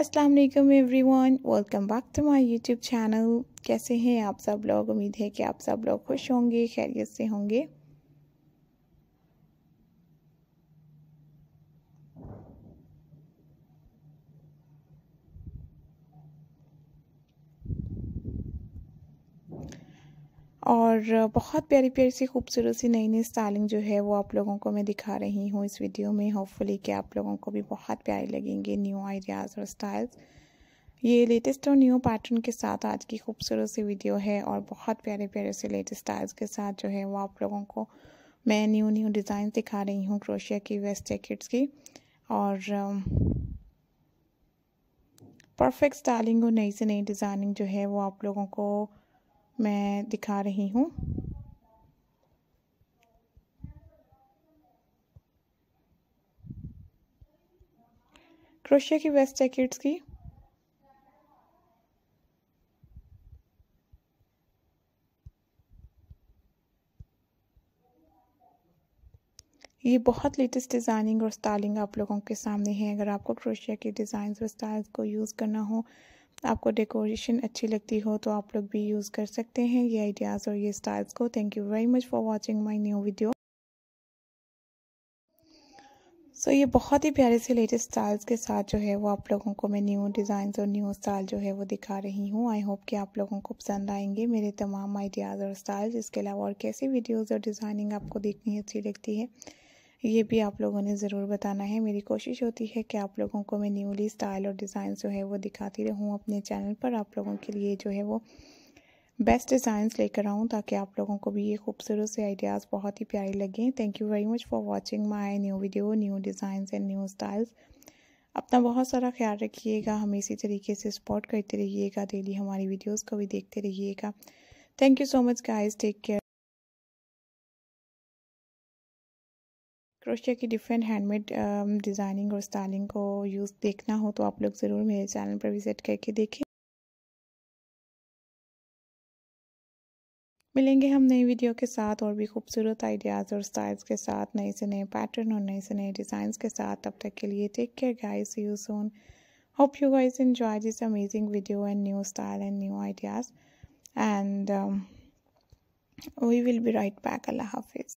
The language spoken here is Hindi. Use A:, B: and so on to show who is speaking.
A: अस्सलाम वालेकुम everyone welcome back to my YouTube channel कैसे हैं आप सब लोग उम्मीद है कि आप सब लोग खुश होंगे खैरियत से होंगे और बहुत प्यारी प्यारी सी खूबसूरत सी नई नई स्टाइलिंग जो है वो आप लोगों को मैं दिखा रही हूँ इस वीडियो में होपफुली कि आप लोगों को भी बहुत प्यारी लगेंगे न्यू आइडियाज़ और स्टाइल्स ये लेटेस्ट और न्यू पैटर्न के साथ आज की खूबसूरत सी वीडियो है और बहुत प्यारे प्यारे से लेटेस्ट स्टाइल्स के साथ जो है वो आप लोगों को मैं न्यू न्यू डिज़ाइन दिखा रही हूँ क्रोशिया की वेस्ट जैकेट्स की और परफेक्ट um, स्टाइलिंग और नई से नई डिज़ाइनिंग जो है वो आप लोगों को मैं दिखा रही हूँ क्रोशिया की वेस्ट जैकेट्स की ये बहुत लेटेस्ट डिज़ाइनिंग और स्टाइलिंग आप लोगों के सामने है अगर आपको क्रोशिया के डिज़ाइन और स्टाइल्स को यूज़ करना हो आपको डेकोरेशन अच्छी लगती हो तो आप लोग भी यूज़ कर सकते हैं ये आइडियाज़ और ये स्टाइल्स को thank you very much for watching my new video so ये बहुत ही प्यारे से लेटेस्ट स्टाइल्स के साथ जो है वो आप लोगों को मैं न्यू डिज़ाइन और न्यू स्टाइल जो है वो दिखा रही हूँ आई होप कि आप लोगों को पसंद आएंगे मेरे तमाम आइडियाज़ और स्टाइल्स इसके अलावा और कैसी वीडियोज़ और डिज़ाइनिंग आपको देखनी अच्छी लगती है ये भी आप लोगों ने ज़रूर बताना है मेरी कोशिश होती है कि आप लोगों को मैं न्यूली स्टाइल और डिज़ाइन जो है वो दिखाती रहूँ अपने चैनल पर आप लोगों के लिए जो है वो बेस्ट डिज़ाइंस लेकर आऊँ ताकि आप लोगों को भी ये खूबसूरत से आइडियाज़ बहुत ही प्यारे लगें thank you very much for watching my new video new design and new styles अपना बहुत सारा ख्याल रखिएगा हमें इसी तरीके से सपोर्ट करते रहिएगा डेली हमारी वीडियोज़ को भी देखते रहिएगा thank you so much guys take care क्रोशिया की डिफरेंट हैंडमेड डिज़ाइनिंग और स्टाइलिंग को यूज़ देखना हो तो आप लोग ज़रूर मेरे चैनल पर विज़िट करके देखें मिलेंगे हम नई वीडियो के साथ और भी खूबसूरत आइडियाज़ और स्टाइल्स के साथ नए से नए पैटर्न और नए से नए डिज़ाइंस के साथ तब तक के लिए take care guys you soon hope you guys enjoy this amazing video and new style and new ideas and we will be right back अल्लाह हाफिज़